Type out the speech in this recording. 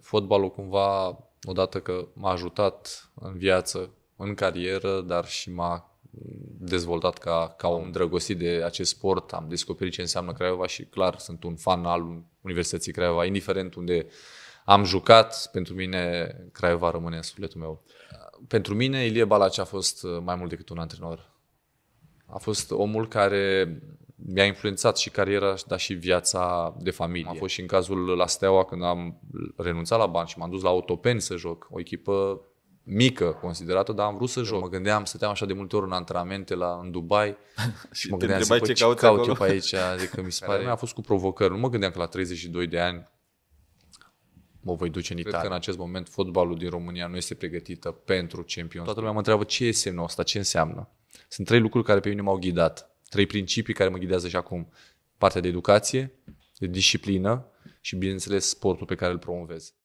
Fotbalul cumva, odată că m-a ajutat în viață, în carieră, dar și m-a dezvoltat ca, ca un drăgosit de acest sport, am descoperit ce înseamnă Craiova și clar sunt un fan al Universității Craiova, indiferent unde am jucat, pentru mine Craiova rămâne în sufletul meu. Pentru mine Ilie Balaci a fost uh, mai mult decât un antrenor. A fost omul care mi-a influențat și cariera, dar și viața de familie. A fost și în cazul la Steaua când am renunțat la bani și m-am dus la Otopen să joc, o echipă mică considerată, dar am vrut să păi, joc. Mă gândeam, stăteam așa de multe ori în antrenamente la, în Dubai și mă gândeam, zic, ce, ce caut eu pe aici? Adică mi se pare, a fost cu provocări. Nu mă gândeam că la 32 de ani mă voi duce în Italia. că în acest moment fotbalul din România nu este pregătită pentru campion. Toată lumea mă întreabă ce e semnul ăsta, ce înseamnă. Sunt trei lucruri care pe mine m-au ghidat trei principii care mă ghidează și acum. Partea de educație, de disciplină și, bineînțeles, sportul pe care îl promovez.